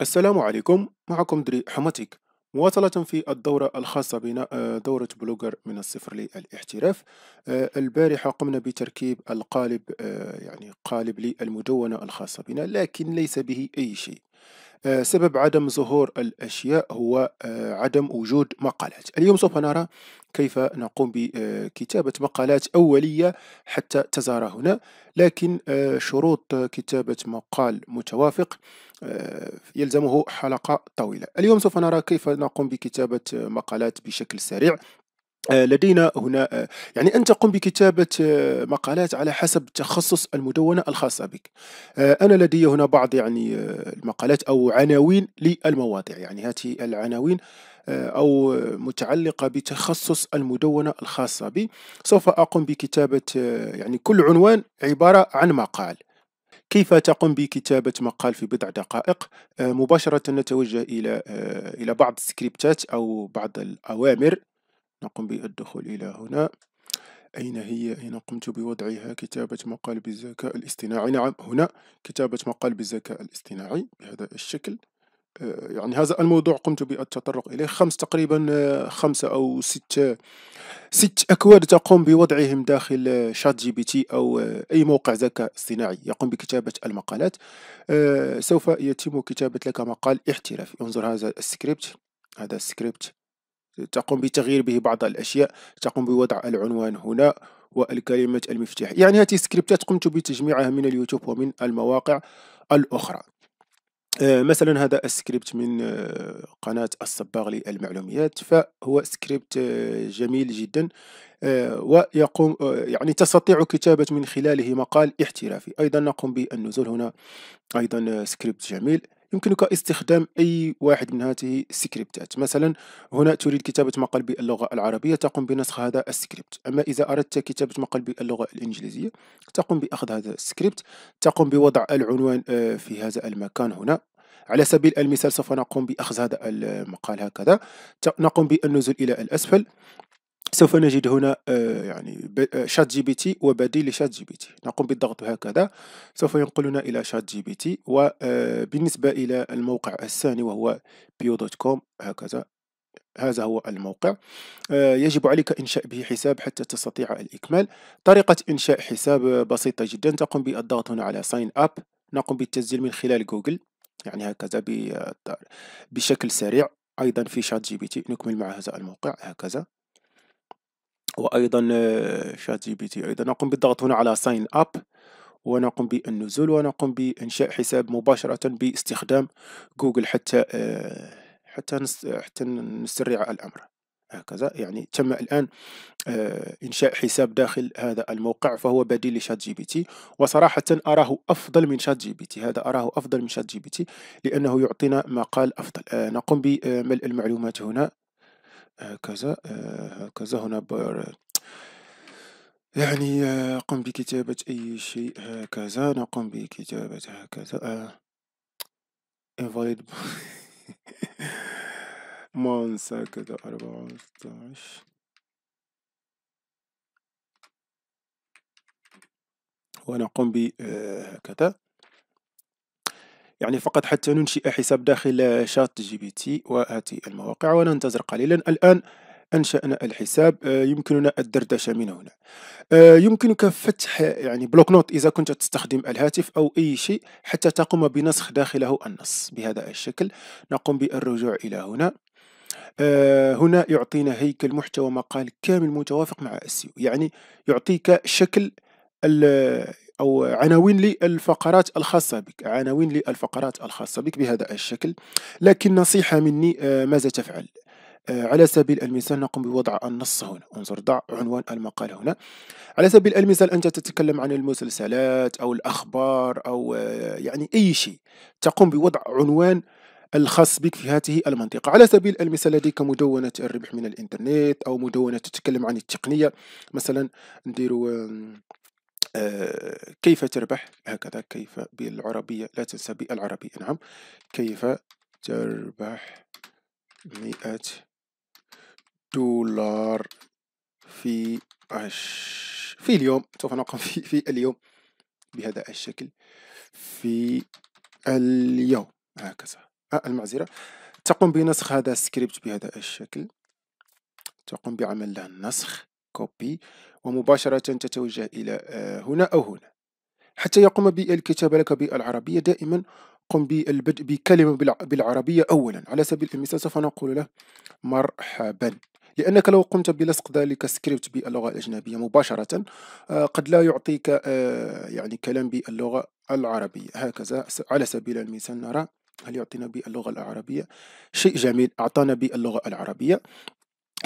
السلام عليكم معكم دري حماتيك مواصلة في الدورة الخاصة بنا آه، دورة بلوجر من الصفر للاحتراف آه، البارحة قمنا بتركيب القالب آه، يعني قالب للمدونة الخاصة بنا لكن ليس به أي شيء آه، سبب عدم ظهور الأشياء هو آه، عدم وجود مقالات اليوم سوف نرى كيف نقوم بكتابة مقالات أولية حتى تزار هنا لكن آه، شروط كتابة مقال متوافق يلزمه حلقة طويلة اليوم سوف نرى كيف نقوم بكتابة مقالات بشكل سريع آه، لدينا هنا آه، يعني انت تقوم بكتابة آه، مقالات على حسب تخصص المدونة الخاصة بك أنا لدي هنا بعض يعني المقالات أو عناوين للمواضيع يعني هذه العناوين أو متعلقة بتخصص المدونة الخاصة بي سوف أقوم بكتابة يعني كل عنوان عبارة عن مقال كيف تقوم بكتابة مقال في بضع دقائق مباشرة نتوجه إلى إلى بعض السكريبتات أو بعض الأوامر نقوم بالدخول إلى هنا أين هي؟ أين قمت بوضعها؟ كتابة مقال بالذكاء الاصطناعي نعم هنا كتابة مقال بالذكاء الاصطناعي بهذا الشكل آه، يعني هذا الموضوع قمت بالتطرق إليه خمس تقريبا آه، خمسة أو ست ست أكواد تقوم بوضعهم داخل شات جي بي تي أو آه، أي موقع ذكاء اصطناعي يقوم بكتابة المقالات سوف يتم كتابة لك مقال احترافي انظر هذا السكريبت هذا السكريبت تقوم بتغيير به بعض الأشياء تقوم بوضع العنوان هنا والكلمة المفتاح يعني هذه السكريبتات قمت بتجميعها من اليوتيوب ومن المواقع الأخرى آه، مثلا هذا السكريبت من آه، قناة الصباغ للمعلوميات فهو سكريبت آه، جميل جدا ويقوم يعني تستطيع كتابة من خلاله مقال احترافي أيضا نقوم بالنزول هنا أيضا سكريبت جميل يمكنك استخدام أي واحد من هذه السكريبتات مثلا هنا تريد كتابة مقال باللغة العربية تقوم بنسخ هذا السكريبت أما إذا أردت كتابة مقال باللغة الإنجليزية تقوم بأخذ هذا السكريبت تقوم بوضع العنوان آه، في هذا المكان هنا على سبيل المثال سوف نقوم بأخذ هذا المقال هكذا نقوم بالنزول إلى الأسفل سوف نجد هنا آه، يعني شات جي بي تي وبديل لشات جي بي تي نقوم بالضغط هكذا سوف ينقلنا الى شات جي بي تي وبالنسبه آه، الى الموقع الثاني وهو بيو دوت كوم هكذا هذا هو الموقع آه، يجب عليك إنشاء به حساب حتى تستطيع الإكمال طريقة إنشاء حساب بسيطة جدا تقوم بالضغط هنا على ساين أب نقوم بالتسجيل من خلال جوجل يعني هكذا بشكل سريع أيضا في شات جي بي تي نكمل مع هذا الموقع هكذا وايضا آه، شات جي بي تي ايضا نقوم بالضغط هنا على ساين اب ونقوم بالنزول ونقوم بانشاء حساب مباشره باستخدام جوجل حتى آه، حتى حتى نسرع الامر هكذا يعني تم الآن آه، إنشاء حساب داخل هذا الموقع فهو بديل لشات جي بي تي وصراحة أراه أفضل من شات جي بي تي هذا أراه أفضل من شات جي بي تي لأنه يعطينا مقال أفضل نقوم بملء المعلومات هنا هكذا آه، هكذا آه، هنا باير يعني آه، قم بكتابة أي شيء هكذا نقوم بكتابة هكذا invalid مونس هكذا أربعة ونقوم بهكذا يعني فقط حتى ننشئ حساب داخل شات جي بي تي وآتي المواقع وننتظر قليلا الآن أنشأنا الحساب آه، يمكننا الدردشة من هنا آه، يمكنك فتح يعني بلوك نوت إذا كنت تستخدم الهاتف أو أي شيء حتى تقوم بنسخ داخله النص بهذا الشكل نقوم بالرجوع إلى هنا آه، هنا يعطينا هيكل محتوى مقال كامل متوافق مع السيو يعني يعطيك شكل أو عناوين للفقرات الخاصة بك عناوين للفقرات الخاصة بك بهذا الشكل لكن نصيحة مني آه، ماذا تفعل آه، على سبيل المثال نقوم بوضع النص هنا انظر ضع عنوان المقال هنا على سبيل المثال أنت تتكلم عن المسلسلات أو الأخبار أو آه، يعني أي شيء تقوم بوضع عنوان الخاص بك في هذه المنطقة على سبيل المثال لديك مدونة الربح من الإنترنت أو مدونة تتكلم عن التقنية مثلا نديروا آه، كيف تربح هكذا كيف بالعربية لا تنسى بالعربية نعم كيف تربح مئة دولار في عش... في اليوم سوف نقوم في, في اليوم بهذا الشكل في اليوم هكذا آه المعذرة تقوم بنسخ هذا السكريبت بهذا الشكل تقوم بعمل النسخ كوبي ومباشرة تتوجه إلى آه، هنا أو هنا حتى يقوم بالكتابة لك بالعربية دائما قم بالبدء بكلمة بالعربية أولا على سبيل المثال سوف نقول له مرحبا لأنك لو قمت بلصق ذلك السكريبت باللغة الأجنبية مباشرة آه، قد لا يعطيك آه، يعني كلام باللغة العربية هكذا على سبيل المثال نرى هل يعطينا باللغة العربية شيء جميل أعطانا باللغة العربية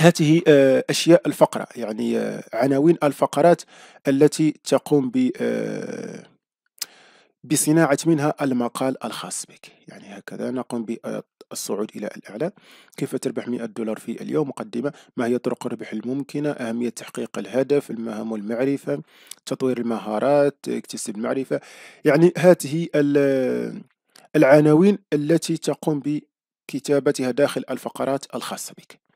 هذه آه، أشياء الفقرة يعني آه، عناوين الفقرات التي تقوم ب آه، بصناعة منها المقال الخاص بك يعني هكذا نقوم بالصعود إلى الأعلى كيف تربح 100 دولار في اليوم مقدمة ما هي طرق الربح الممكنة أهمية تحقيق الهدف المهام والمعرفة تطوير المهارات اكتساب المعرفة يعني هذه العناوين التي تقوم بكتابتها داخل الفقرات الخاصة بك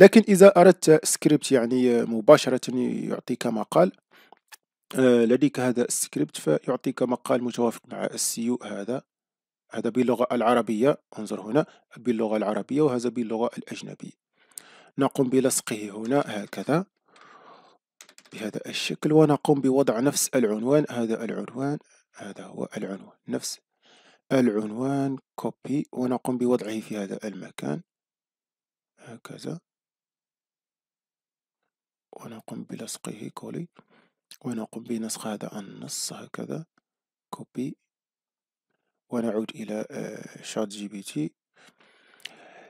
لكن إذا أردت سكريبت يعني مباشرة يعطيك مقال آه، لديك هذا السكريبت فيعطيك مقال متوافق مع السيو هذا هذا باللغة العربية انظر هنا باللغة العربية وهذا باللغة الأجنبية نقوم بلصقه هنا هكذا بهذا الشكل ونقوم بوضع نفس العنوان هذا العنوان هذا هو العنوان نفس العنوان كوبي ونقوم بوضعه في هذا المكان هكذا ونقوم بلصقه كولي ونقوم بنسخ هذا النص هكذا كوبي ونعود إلى آه، شات جي بي تي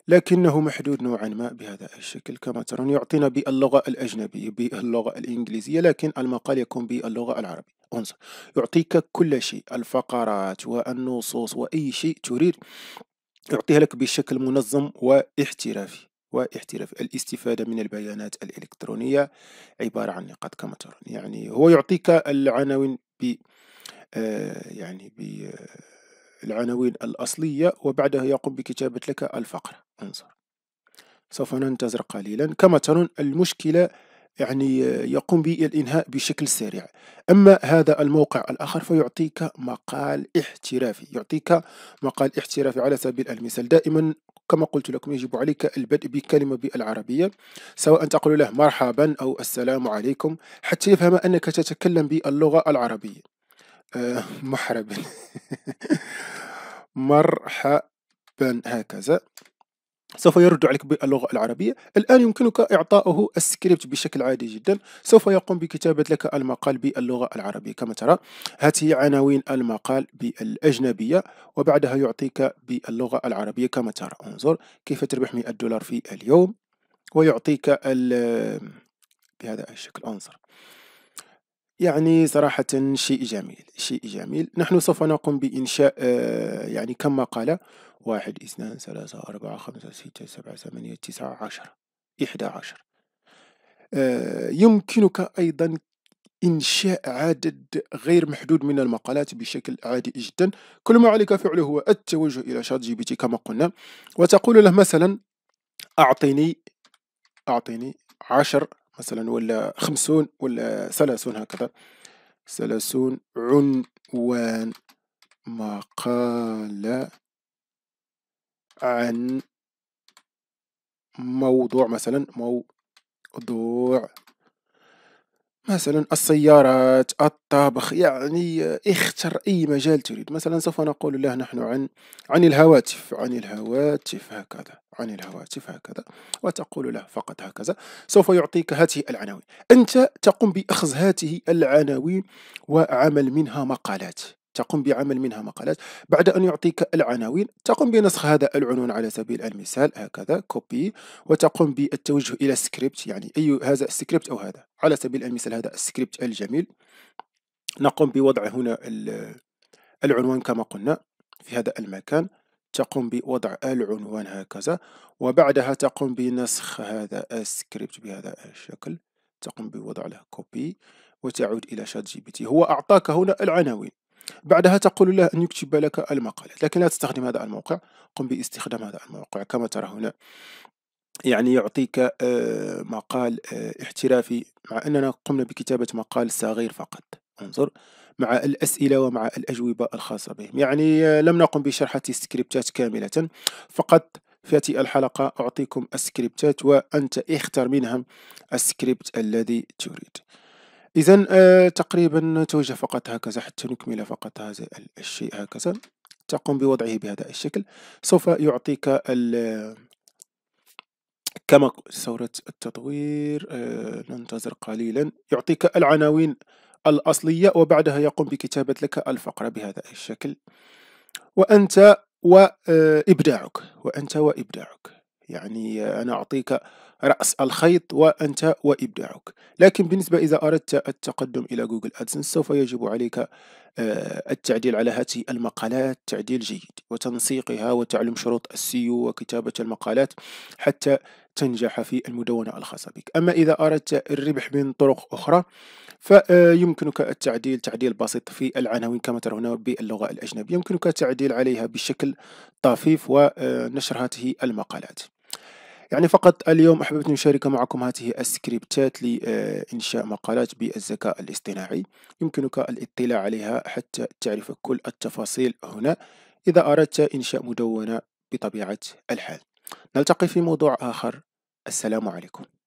لكنه محدود نوعا ما بهذا الشكل كما ترون يعطينا باللغة الأجنبية باللغة الإنجليزية لكن المقال يكون باللغة العربية انظر يعطيك كل شيء الفقرات والنصوص وأي شيء تريد يعطيها لك بشكل منظم واحترافي واحتراف الاستفادة من البيانات الإلكترونية عبارة عن نقاط كما ترون يعني هو يعطيك العناوين ب آه، يعني ب آه، العناوين الأصلية وبعدها يقوم بكتابة لك الفقرة انظر سوف ننتظر قليلا كما ترون المشكلة يعني يقوم بالإنهاء بشكل سريع أما هذا الموقع الآخر فيعطيك مقال احترافي يعطيك مقال احترافي على سبيل المثال دائما كما قلت لكم يجب عليك البدء بكلمة بالعربية سواء تقول له مرحبا أو السلام عليكم حتى يفهم أنك تتكلم باللغة العربية آه، محربا مرحبا هكذا سوف يرد عليك باللغة العربية الآن يمكنك إعطائه السكريبت بشكل عادي جدا سوف يقوم بكتابة لك المقال باللغة العربية كما ترى هذه عناوين المقال بالأجنبية وبعدها يعطيك باللغة العربية كما ترى انظر كيف تربح 100 دولار في اليوم ويعطيك بهذا الشكل انظر يعني صراحة شيء جميل شيء جميل نحن سوف نقوم بإنشاء آه، يعني كما قال واحد اثنان ثلاثة أربعة خمسة ستة سبعة ثمانية تسعة عشر إحدى عشر آه، يمكنك أيضا إنشاء عدد غير محدود من المقالات بشكل عادي جدا كل ما عليك فعله هو التوجه إلى شات جي بي تي كما قلنا وتقول له مثلا أعطيني أعطيني عشر مثلا ولا خمسون ولا ثلاثون هكذا ثلاثون عنوان مقالة عن موضوع مثلا موضوع مثلا السيارات الطبخ يعني اختر أي مجال تريد مثلا سوف نقول له نحن عن عن الهواتف عن الهواتف هكذا عن الهواتف هكذا وتقول له فقط هكذا سوف يعطيك هذه العناوين أنت تقوم بأخذ هذه العناوين وعمل منها مقالات تقوم بعمل منها مقالات بعد أن يعطيك العناوين تقوم بنسخ هذا العنوان على سبيل المثال هكذا كوبي وتقوم بالتوجه إلى سكريبت يعني أي هذا السكريبت أو هذا على سبيل المثال هذا السكريبت الجميل نقوم بوضع هنا العنوان كما قلنا في هذا المكان تقوم بوضع العنوان هكذا وبعدها تقوم بنسخ هذا السكريبت بهذا الشكل تقوم بوضع له كوبي وتعود إلى شات جي بي تي هو أعطاك هنا العناوين بعدها تقول له أن يكتب لك المقالات لكن لا تستخدم هذا الموقع قم باستخدام هذا الموقع كما ترى هنا يعني يعطيك آه، مقال آه، احترافي مع أننا قمنا بكتابة مقال صغير فقط انظر مع الأسئلة ومع الأجوبة الخاصة بهم يعني آه، لم نقم بشرح سكريبتات كاملة فقط في هذه الحلقة أعطيكم السكريبتات وأنت اختر منها السكريبت الذي تريد إذا آه تقريبا توجه فقط هكذا حتى نكمل فقط هذا الشيء هكذا تقوم بوضعه بهذا الشكل سوف يعطيك كما ثورة التطوير آه ننتظر قليلا يعطيك العناوين الأصلية وبعدها يقوم بكتابة لك الفقرة بهذا الشكل وأنت وإبداعك آه، وأنت وإبداعك يعني أنا أعطيك رأس الخيط وأنت وإبداعك لكن بالنسبة إذا أردت التقدم إلى جوجل أدسنس سوف يجب عليك آه، التعديل على هذه المقالات تعديل جيد وتنسيقها وتعلم شروط السيو وكتابة المقالات حتى تنجح في المدونة الخاصة بك أما إذا أردت الربح من طرق أخرى فيمكنك آه، التعديل تعديل بسيط في العناوين كما ترون باللغة الأجنبية يمكنك التعديل عليها بشكل طفيف ونشر هذه المقالات يعني فقط اليوم أحببت أن أشارك معكم هذه السكريبتات لإنشاء مقالات بالذكاء الاصطناعي يمكنك الاطلاع عليها حتى تعرف كل التفاصيل هنا إذا أردت إنشاء مدونة بطبيعة الحال نلتقي في موضوع آخر السلام عليكم